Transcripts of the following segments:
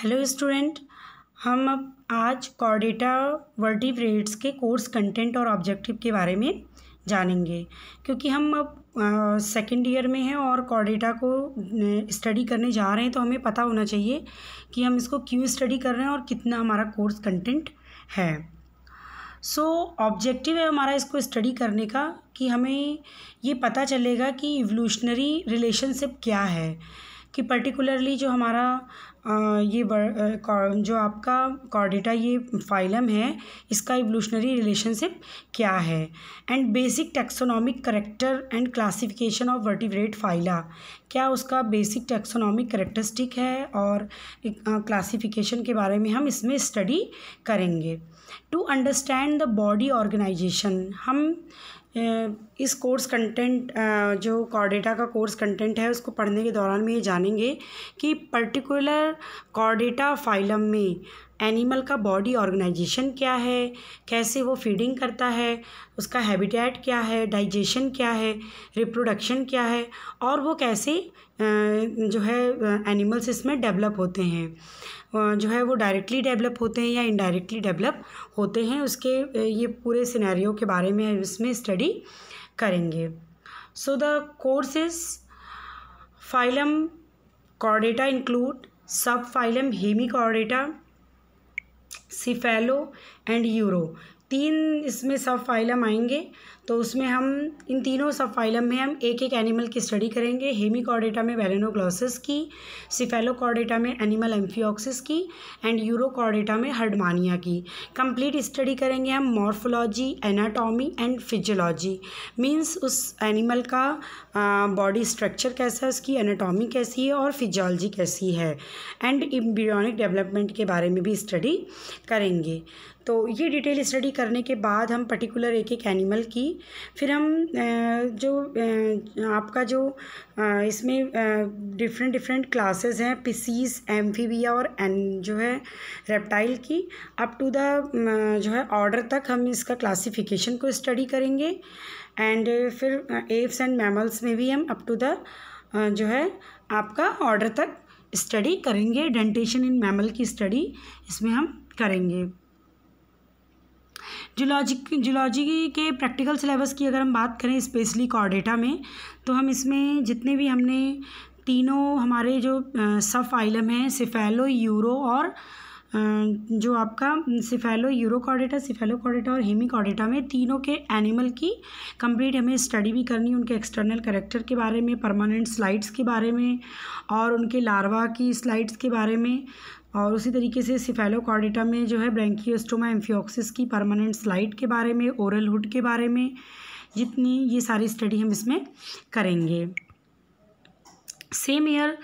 hello student हम अब आज कॉर्डेटा वर्टिब्रेट्स के कोर्स कंटेंट और ऑब्जेक्टिव के बारे में जानेंगे क्योंकि हम अब सेकेंड ईयर में हैं और कॉर्डेटा को स्टडी करने जा रहे हैं तो हमें पता होना चाहिए कि हम इसको क्यों स्टडी कर रहे हैं और कितना हमारा कोर्स कंटेंट है सो so, ऑब्जेक्टिव है हमारा इसको स्टडी करने का कि हमें ये पता चलेगा कि इवोल्यूशनरी रिलेशनशिप क्या है कि पर्टिकुलरली जो हमारा आ, ये जो आपका कॉर्डेटा ये फाइलम है इसका इवोल्यूशनरी रिलेशनशिप क्या है and basic taxonomic character and classification of vertebrate phyla क्या उसका बेसिक टेक्सोनॉमिक करेक्टरिस्टिक है और क्लासिफिकेशन के बारे में हम इसमें स्टडी करेंगे to understand the body organisation हम इस कोर्स कंटेंट जो कॉर्डेटा का कोर्स कंटेंट है उसको पढ़ने के दौरान में ये जानेंगे कि पर्टिकुलर कॉर्डेटा फाइलम में एनिमल का बॉडी ऑर्गेनाइजेशन क्या है कैसे वो फीडिंग करता है उसका हैबिटेट क्या है डाइजेशन क्या है रिप्रोडक्शन क्या है और वो कैसे जो है एनिमल्स इसमें डेवलप होते हैं जो है वो डायरेक्टली डेवलप होते हैं या इनडायरेक्टली डेवलप होते हैं उसके ये पूरे सिनेरियो के बारे में इसमें स्टडी करेंगे so the courses phylum chordata include subphylum hemichordata cephalo and uro तीन इसमें सब फाइलम आएंगे तो उसमें हम इन तीनों सब फाइलम में हम एक एक एनिमल की स्टडी करेंगे हेमी कॉर्डेटा में वेलेनोग्लॉसिस की सिफेलो कॉर्डेटा में एनिमल एम्फियोक्सिस की एंड यूरो कॉर्डेटा में हर्डमानिया की कंप्लीट स्टडी करेंगे हम morphology anatomy and physiology means उस एनिमल का बॉडी स्ट्रक्चर कैसा है उसकी एनाटॉमी कैसी है और फिजियोलॉजी कैसी है एंड इम्बियोनिक डेवलपमेंट के बारे में भी स्टडी करेंगे तो ये डिटेल स्टडी करने के बाद हम पर्टिकुलर एक एक एनिमल की फिर हम जो आपका जो इसमें डिफरेंट डिफरेंट क्लासेस हैं पिसीस एम्फीबिया और एन जो है रेप्टाइल की अप टू द जो है ऑर्डर तक हम इसका क्लासिफिकेशन को स्टडी करेंगे एंड फिर एप्स एंड मैमल्स में भी हम अप टू द जो है आपका ऑर्डर तक स्टडी करेंगे डेंटेशन इन मैमल की स्टडी इसमें हम करेंगे जूलॉजिक जूलॉजी के प्रैक्टिकल सिलेबस की अगर हम बात करें स्पेशली कॉर्डेटा में तो हम इसमें जितने भी हमने तीनों हमारे जो सब फाइलम हैं सिफेलो यूरो और जो आपका cephalo urochordata cephalochordata और हेमी कॉर्डेटा में तीनों के एनिमल की कंप्लीट हमें स्टडी भी करनी उनके एक्सटर्नल करेक्टर के बारे में परमानेंट स्लाइड्स के बारे में और उनके लार्वा की स्लाइड्स के बारे में और उसी तरीके से सिफेलोकॉर्डेटा में जो है ब्रैंकियोस्टोमा एम्फियोक्सिस की परमानेंट स्लाइड के बारे में ओरल हुड के बारे में जितनी ये सारी स्टडी हम इसमें करेंगे सेम ईयर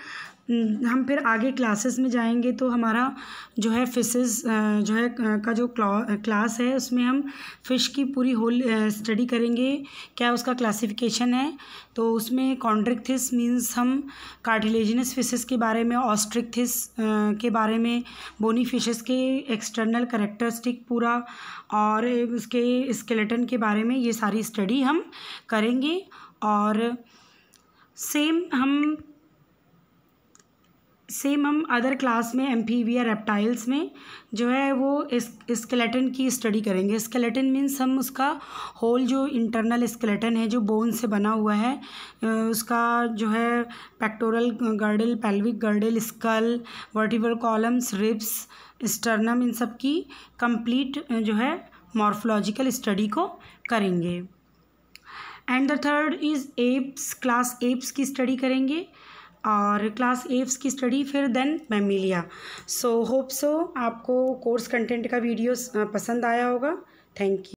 हम्म, हम फिर आगे क्लासेस में जाएंगे तो हमारा जो है फिशेस जो है का जो क्लास है उसमें हम फ़िश की पूरी होल स्टडी करेंगे क्या उसका क्लासिफिकेशन है तो उसमें कॉन्ड्रिकथिस मींस हम कार्टिलेजिनस फिशेस के बारे में ऑस्ट्रिकथिस के बारे में बोनी फिशेस के एक्सटर्नल करेक्टरिस्टिक पूरा और उसके स्केलेटन के बारे में ये सारी स्टडी हम करेंगे और सेम हम सेम हम अदर क्लास में एम्फीविया रेप्टाइल्स में जो है वो स्केलेटन की स्टडी करेंगे स्केलेटन मीन्स हम उसका होल जो इंटरनल स्केलेटन है जो बोन से बना हुआ है उसका जो है pectoral girdle pelvic girdle skull vertebral columns ribs sternum इन सब की कंप्लीट जो है मॉर्फोलॉजिकल स्टडी को करेंगे and the third is aves class aves की स्टडी करेंगे और क्लास एट्स की स्टडी फिर then mammalia so hope so आपको कोर्स कंटेंट का वीडियोस पसंद आया होगा थैंक यू